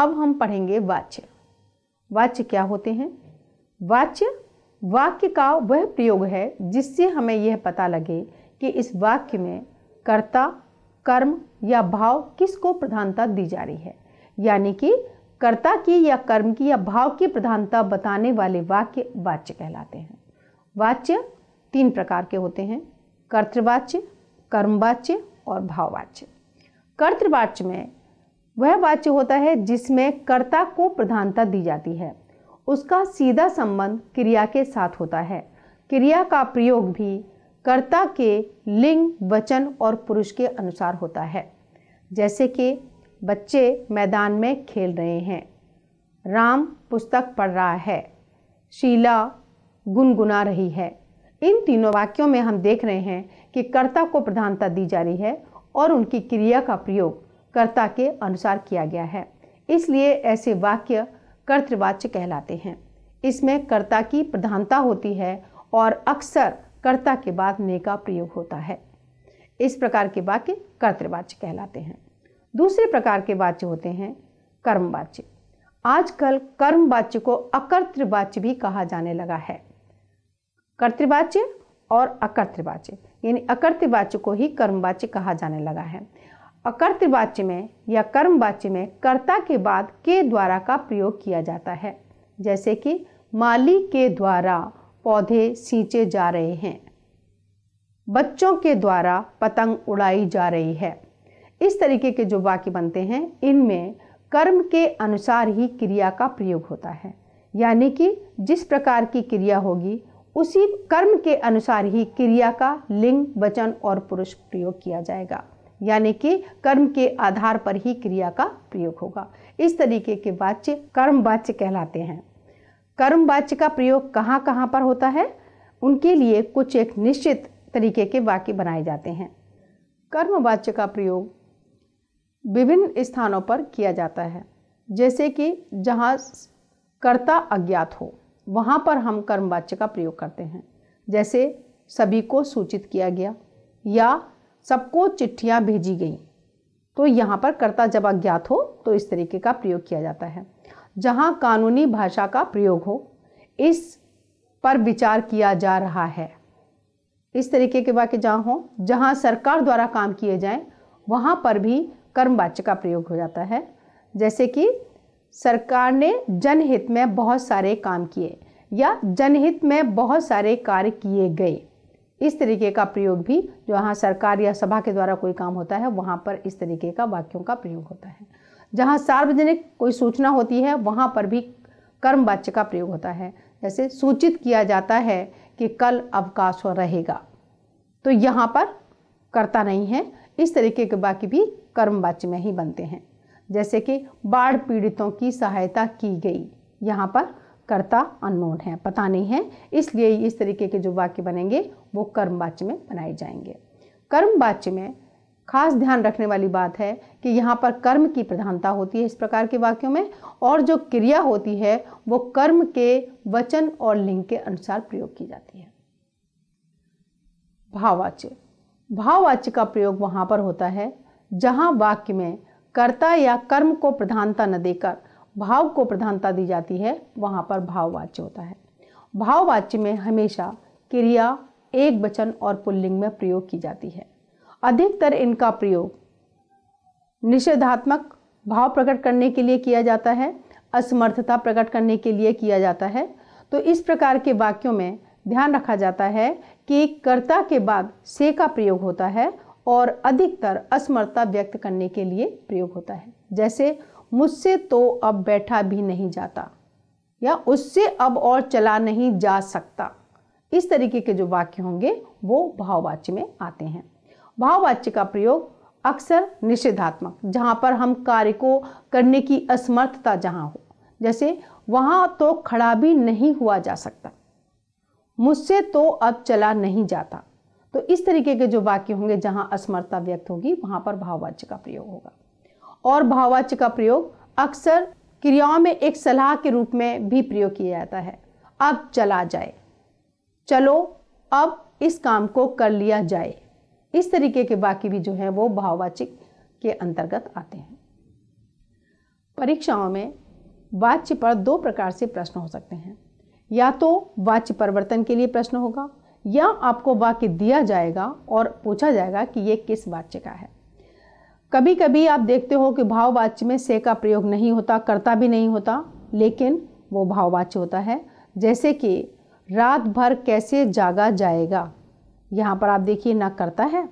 अब हम पढ़ेंगे वाच्य वाच्य क्या होते हैं वाच्य वाक्य का वह प्रयोग है जिससे हमें यह पता लगे कि इस वाक्य में कर्ता कर्म या भाव किसको प्रधानता दी जा रही है यानी कि कर्ता की या कर्म की या भाव की प्रधानता बताने वाले वाक्य वाच्य कहलाते हैं वाच्य तीन प्रकार के होते हैं कर्तवाच्य कर्मवाच्य और भाववाच्य कर्तवाच्य में वह वाच्य होता है जिसमें कर्ता को प्रधानता दी जाती है उसका सीधा संबंध क्रिया के साथ होता है क्रिया का प्रयोग भी कर्ता के लिंग वचन और पुरुष के अनुसार होता है जैसे कि बच्चे मैदान में खेल रहे हैं राम पुस्तक पढ़ रहा है शीला गुनगुना रही है इन तीनों वाक्यों में हम देख रहे हैं कि कर्ता को प्रधानता दी जा रही है और उनकी क्रिया का प्रयोग कर्ता के अनुसार किया गया है इसलिए ऐसे वाक्य कर्तृवाच्य कहलाते हैं इसमें कर्ता की प्रधानता होती है और अक्सर कर्ता के बाद ने का प्रयोग होता है इस प्रकार के वाक्य कर्तृवाच्य कहलाते हैं दूसरे प्रकार के वाच्य होते हैं कर्मवाच्य आजकल कर्मवाच्य को अकर्तृवाच्य भी कहा जाने लगा है कर्तृवाच्य और अकर्तृवाच्य यानी अकर्तृवाच्य को ही कर्मवाच्य कहा जाने लगा है अकर्तवाच्य में या कर्मवाच्य में कर्ता के बाद के द्वारा का प्रयोग किया जाता है जैसे कि माली के द्वारा पौधे सींचे जा रहे हैं बच्चों के द्वारा पतंग उड़ाई जा रही है इस तरीके के जो वाक्य बनते हैं इनमें कर्म के अनुसार ही क्रिया का प्रयोग होता है यानी कि जिस प्रकार की क्रिया होगी उसी कर्म के अनुसार ही क्रिया का लिंग वचन और पुरुष प्रयोग किया जाएगा यानी कि कर्म के आधार पर ही क्रिया का प्रयोग होगा इस तरीके के वाच्य कर्म वाच्य कहलाते हैं कर्म वाच्य का प्रयोग कहाँ कहाँ पर होता है उनके लिए कुछ एक निश्चित तरीके के वाक्य बनाए जाते हैं कर्म वाच्य का प्रयोग विभिन्न स्थानों पर किया जाता है जैसे कि जहाँ कर्ता अज्ञात हो वहाँ पर हम कर्मवाच्य का प्रयोग करते हैं जैसे सभी को सूचित किया गया या सबको चिट्ठियाँ भेजी गई तो यहाँ पर कर्ता जब अज्ञात हो तो इस तरीके का प्रयोग किया जाता है जहाँ कानूनी भाषा का प्रयोग हो इस पर विचार किया जा रहा है इस तरीके के वाक्य जहाँ हो जहाँ सरकार द्वारा काम किए जाएं वहाँ पर भी कर्मवाच्य का प्रयोग हो जाता है जैसे कि सरकार ने जनहित में बहुत सारे काम किए या जनहित में बहुत सारे कार्य किए गए इस तरीके का प्रयोग भी जहाँ सरकार या सभा के द्वारा कोई काम होता है वहाँ पर इस तरीके का वाक्यों का प्रयोग होता है जहाँ सार्वजनिक कोई सूचना होती है वहाँ पर भी कर्म वाच्य का प्रयोग होता है जैसे सूचित किया जाता है कि कल अवकाश रहेगा तो यहाँ पर करता नहीं है इस तरीके के वाक्य भी कर्म वाच्य में ही बनते हैं जैसे कि बाढ़ पीड़ितों की सहायता की गई यहाँ पर कर्ता अनमोल है पता नहीं है इसलिए इस तरीके के जो वाक्य बनेंगे वो कर्मवाच्य में बनाए जाएंगे कर्मवाच्य में खास ध्यान रखने वाली बात है कि यहाँ पर कर्म की प्रधानता होती है इस प्रकार के वाक्यों में और जो क्रिया होती है वो कर्म के वचन और लिंग के अनुसार प्रयोग की जाती है भाववाच्य भाववाच्य का प्रयोग वहाँ पर होता है जहाँ वाक्य में कर्ता या कर्म को प्रधानता न देकर भाव को प्रधानता दी जाती है वहाँ पर भाववाच्य होता है भाववाच्य में हमेशा क्रिया एक वचन और पुल्लिंग में प्रयोग की जाती है अधिकतर इनका प्रयोग निषेधात्मक भाव प्रकट करने के लिए किया जाता है असमर्थता प्रकट करने के लिए किया जाता है तो इस प्रकार के वाक्यों में ध्यान रखा जाता है कि कर्ता के बाद से का प्रयोग होता है और अधिकतर असमर्थता व्यक्त करने के लिए प्रयोग होता है जैसे मुझसे तो अब बैठा भी नहीं जाता या उससे अब और चला नहीं जा सकता इस तरीके के जो वाक्य होंगे वो भाववाच्य में आते हैं भाववाच्य का प्रयोग अक्सर निषेधात्मक जहाँ पर हम कार्य को करने की असमर्थता जहाँ हो जैसे वहाँ तो खड़ा भी नहीं हुआ जा सकता मुझसे तो अब चला नहीं जाता तो इस तरीके के जो वाक्य होंगे जहां असमर्थता व्यक्त होगी वहां पर भाववाच्य का प्रयोग होगा और भाववाच्य का प्रयोग अक्सर क्रियाओं में एक सलाह के रूप में भी प्रयोग किया जाता है अब चला जाए चलो अब इस काम को कर लिया जाए इस तरीके के वाक्य भी जो हैं वो भाववाचिक के अंतर्गत आते हैं परीक्षाओं में वाच्य पर दो प्रकार से प्रश्न हो सकते हैं या तो वाच्य परिवर्तन के लिए प्रश्न होगा या आपको वाक्य दिया जाएगा और पूछा जाएगा कि ये किस वाच्य का है कभी कभी आप देखते हो कि भाववाच्य में से का प्रयोग नहीं होता करता भी नहीं होता लेकिन वो भाववाच्य होता है जैसे कि रात भर कैसे जागा जाएगा यहाँ पर आप देखिए ना करता है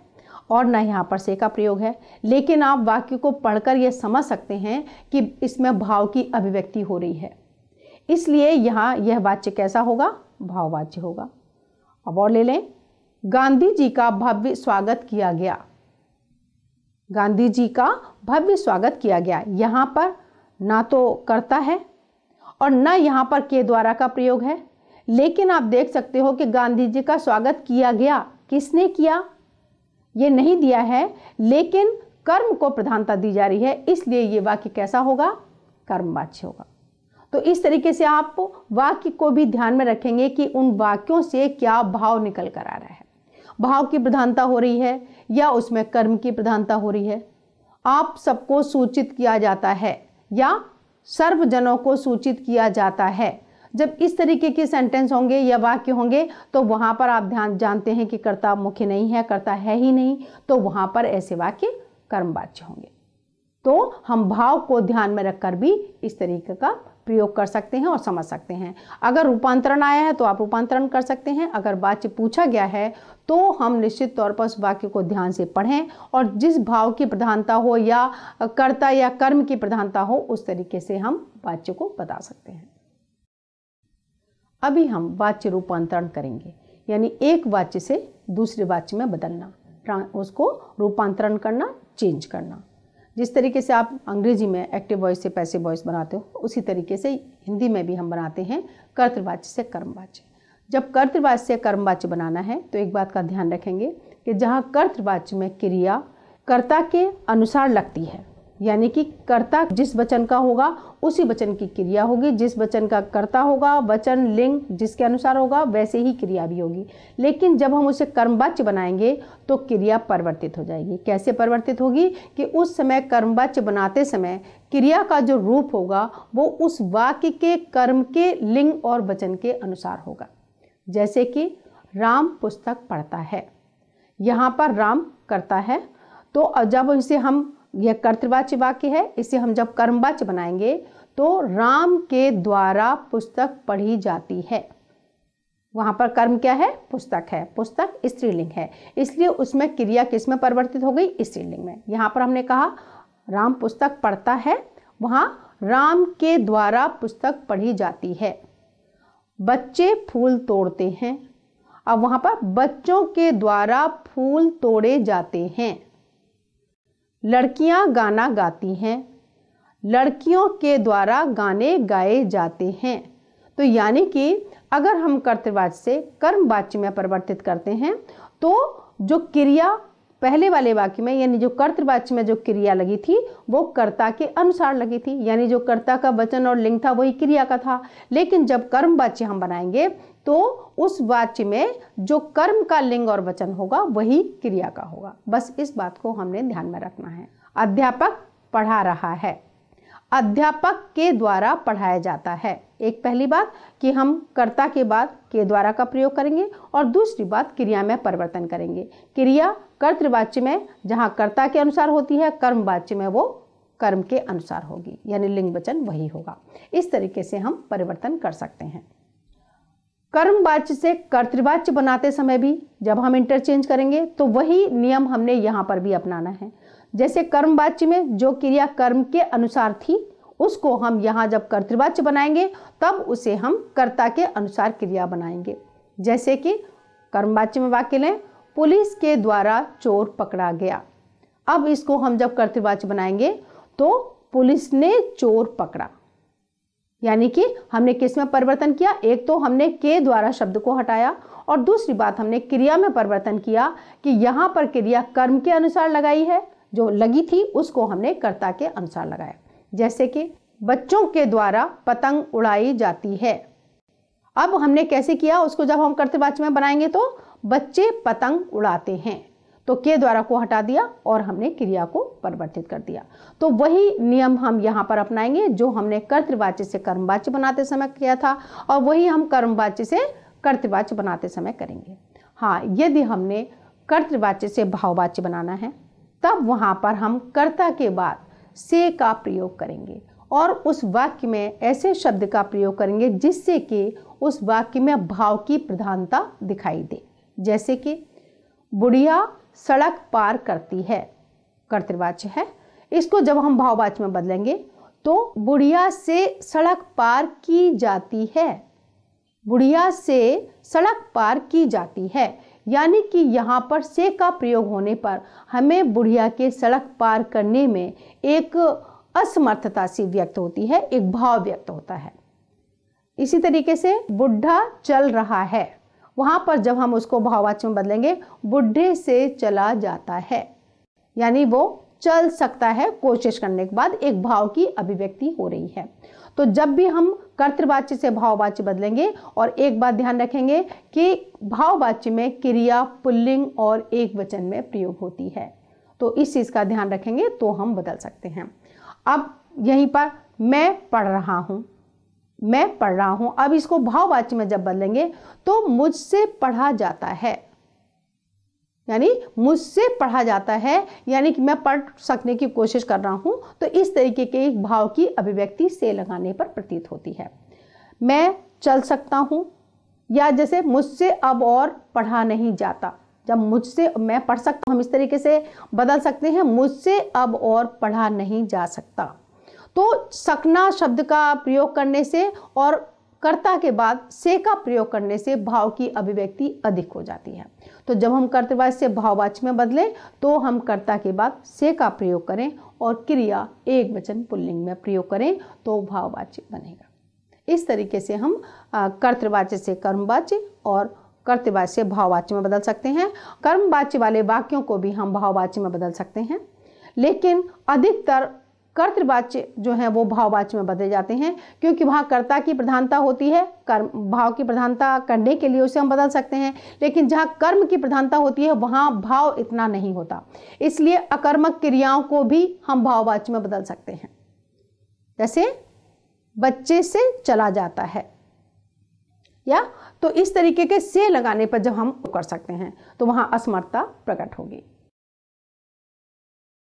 और ना यहाँ पर से का प्रयोग है लेकिन आप वाक्य को पढ़कर यह समझ सकते हैं कि इसमें भाव की अभिव्यक्ति हो रही है इसलिए यहाँ यह वाच्य कैसा होगा भाववाच्य होगा अवार्ड और ले लें गांधी जी का भव्य स्वागत किया गया गांधी जी का भव्य स्वागत किया गया यहाँ पर ना तो करता है और ना यहाँ पर के द्वारा का प्रयोग है लेकिन आप देख सकते हो कि गांधी जी का स्वागत किया गया किसने किया ये नहीं दिया है लेकिन कर्म को प्रधानता दी जा रही है इसलिए ये वाक्य कैसा होगा कर्मवाच्य होगा तो इस तरीके से आप वाक्य को भी ध्यान में रखेंगे कि उन वाक्यों से क्या भाव निकल कर आ रहा है भाव की प्रधानता हो रही है या उसमें कर्म की प्रधानता हो रही है आप सबको सूचित किया जाता है या सर्वजनों को सूचित किया जाता है जब इस तरीके के सेंटेंस होंगे या वाक्य होंगे तो वहां पर आप ध्यान जानते हैं कि कर्ता मुख्य नहीं है कर्ता है ही नहीं तो वहां पर ऐसे वाक्य कर्मवाच्य होंगे तो हम भाव को ध्यान में रखकर भी इस तरीके का प्रयोग कर सकते हैं और समझ सकते हैं अगर रूपांतरण आया है तो आप रूपांतरण कर सकते हैं अगर वाच्य पूछा गया है तो हम निश्चित तौर पर उस वाक्य को ध्यान से पढ़ें और जिस भाव की प्रधानता हो या कर्ता या कर्म की प्रधानता हो उस तरीके से हम वाच्य को बता सकते हैं अभी हम वाच्य रूपांतरण करेंगे यानी एक वाच्य से दूसरे वाच्य में बदलना उसको रूपांतरण करना चेंज करना जिस तरीके से आप अंग्रेजी में एक्टिव वॉइस से पैसे वॉइस बनाते हो उसी तरीके से हिंदी में भी हम बनाते हैं कर्तवाच्य से कर्मवाच्य जब कर्तवाच्य से कर्मवाच्य बनाना है तो एक बात का ध्यान रखेंगे कि जहाँ कर्तवाच्य में क्रिया कर्ता के अनुसार लगती है यानी कि कर्ता जिस वचन का होगा उसी वचन की क्रिया होगी जिस वचन का कर्ता होगा वचन लिंग जिसके अनुसार होगा वैसे ही क्रिया भी होगी लेकिन जब हम उसे कर्मवाच्य बनाएंगे तो क्रिया परिवर्तित हो जाएगी कैसे परिवर्तित होगी कि उस समय कर्मवाच्य बनाते समय क्रिया का जो रूप होगा वो उस वाक्य के कर्म के लिंग और वचन के अनुसार होगा जैसे कि राम पुस्तक पढ़ता है यहाँ पर राम करता है तो जब इसे हम यह कर्तवाच्य वाक्य है इसे हम जब कर्मवाच्य बनाएंगे तो राम के द्वारा पुस्तक पढ़ी जाती है वहां पर कर्म क्या है पुस्तक है पुस्तक स्त्रीलिंग है इसलिए उसमें क्रिया किस में परिवर्तित हो गई स्त्रीलिंग में यहाँ पर हमने कहा राम पुस्तक पढ़ता है वहां राम के द्वारा पुस्तक पढ़ी जाती है बच्चे फूल तोड़ते हैं अब वहां पर बच्चों के द्वारा फूल तोड़े जाते हैं लड़कियां गाना गाती हैं लड़कियों के द्वारा गाने गाए जाते हैं तो यानी कि अगर हम कर्तवाच से कर्मवाच्य में परिवर्तित करते हैं तो जो क्रिया पहले वाले वाक्य में यानी जो कर्तवाच्य में जो क्रिया लगी थी वो कर्ता के अनुसार लगी थी यानी जो कर्ता का वचन और लिंग था वही क्रिया का था लेकिन जब कर्मवाच्य हम बनाएंगे तो उस वाच्य में जो कर्म का लिंग और वचन होगा वही क्रिया का होगा बस इस बात को हमने ध्यान में रखना है अध्यापक पढ़ा रहा है अध्यापक के द्वारा पढ़ाया जाता है एक पहली बात कि हम कर्ता के बाद के द्वारा का प्रयोग करेंगे और दूसरी बात क्रिया में परिवर्तन करेंगे क्रिया कर्तवाच्य में जहाँ कर्ता के अनुसार होती है कर्म वाच्य में वो कर्म के अनुसार होगी यानी लिंग वचन वही होगा इस तरीके से हम परिवर्तन कर सकते हैं कर्मवाच्य से कर्तृवाच्य बनाते समय भी जब हम इंटरचेंज करेंगे तो वही नियम हमने यहाँ पर भी अपनाना है जैसे कर्मवाच्य में जो क्रिया कर्म के अनुसार थी उसको हम यहाँ जब कर्तृवाच्य बनाएंगे तब उसे हम कर्ता के अनुसार क्रिया बनाएंगे जैसे कि कर्मवाच्य में वाक्य लें पुलिस के द्वारा चोर पकड़ा गया अब इसको हम जब कर्तृवाच्य बनाएंगे तो पुलिस ने चोर पकड़ा यानी कि हमने किस में परिवर्तन किया एक तो हमने के द्वारा शब्द को हटाया और दूसरी बात हमने क्रिया में परिवर्तन किया कि यहाँ पर क्रिया कर्म के अनुसार लगाई है जो लगी थी उसको हमने कर्ता के अनुसार लगाया जैसे कि बच्चों के द्वारा पतंग उड़ाई जाती है अब हमने कैसे किया उसको जब हम कर्तवाच में बनाएंगे तो बच्चे पतंग उड़ाते हैं तो के द्वारा को हटा दिया और हमने क्रिया को परिवर्तित कर दिया तो वही नियम हम यहाँ पर अपनाएंगे जो हमने कर्तवाच्य से कर्मवाच्य बनाते समय किया था और वही हम कर्मवाच्य से कर्तवाच्य बनाते समय करेंगे हाँ यदि हमने कर्तवाच्य से भाववाच्य बनाना है तब वहाँ पर हम कर्ता के बाद से का प्रयोग करेंगे और उस वाक्य में ऐसे शब्द का प्रयोग करेंगे जिससे कि उस वाक्य में भाव की प्रधानता दिखाई दे जैसे कि बुढ़िया सड़क पार करती है कर्तृवाच्य है इसको जब हम भाववाच्य में बदलेंगे तो बुढ़िया से सड़क पार की जाती है बुढ़िया से सड़क पार की जाती है यानी कि यहाँ पर से का प्रयोग होने पर हमें बुढ़िया के सड़क पार करने में एक असमर्थता सी व्यक्त होती है एक भाव व्यक्त होता है इसी तरीके से बुढ़ा चल रहा है वहाँ पर जब हम उसको भाववाच्य में बदलेंगे बुढ़े से चला जाता है यानी वो चल सकता है कोशिश करने के बाद एक भाव की अभिव्यक्ति हो रही है तो जब भी हम कर्तवाच्य से भाववाच्य बदलेंगे और एक बात ध्यान रखेंगे कि भाववाच्य में क्रिया पुल्लिंग और एक वचन में प्रयोग होती है तो इस चीज़ का ध्यान रखेंगे तो हम बदल सकते हैं अब यहीं पर मैं पढ़ रहा हूँ मैं पढ़ रहा हूं अब इसको भाववाच्य में जब बदलेंगे तो मुझसे पढ़ा जाता है यानी मुझसे पढ़ा जाता है यानी कि मैं पढ़ सकने की कोशिश कर रहा हूं तो इस तरीके के एक भाव की अभिव्यक्ति से लगाने पर प्रतीत होती है मैं चल सकता हूं या जैसे मुझसे अब और पढ़ा नहीं जाता जब मुझसे मैं पढ़ सकता हूं हम इस तरीके से बदल सकते हैं मुझसे अब और पढ़ा नहीं जा सकता तो सकना शब्द का प्रयोग करने से और कर्ता के बाद से का प्रयोग करने से भाव की अभिव्यक्ति अधिक हो जाती है तो जब हम कर्तवाच से भाववाच में बदलें तो हम कर्ता के बाद से का प्रयोग करें और क्रिया एक वचन पुल्लिंग में प्रयोग करें तो भाववाच्य बनेगा इस तरीके से हम कर्तवाच्य से कर्मवाच्य और कर्तवाच्य से भाववाच्य में बदल सकते हैं कर्मवाच्य वाले वाक्यों को भी हम भाववाच्य में बदल सकते हैं लेकिन अधिकतर कर्तृवाच्य जो है वो भाववाच्य में बदले जाते हैं क्योंकि वहाँ कर्ता की प्रधानता होती है कर्म भाव की प्रधानता करने के लिए उसे हम बदल सकते हैं लेकिन जहाँ कर्म की प्रधानता होती है वहाँ भाव इतना नहीं होता इसलिए अकर्मक क्रियाओं को भी हम भाववाच्य में बदल सकते हैं जैसे बच्चे से चला जाता है या तो इस तरीके के से लगाने पर जब हम कर सकते हैं तो वहाँ असमर्थता प्रकट होगी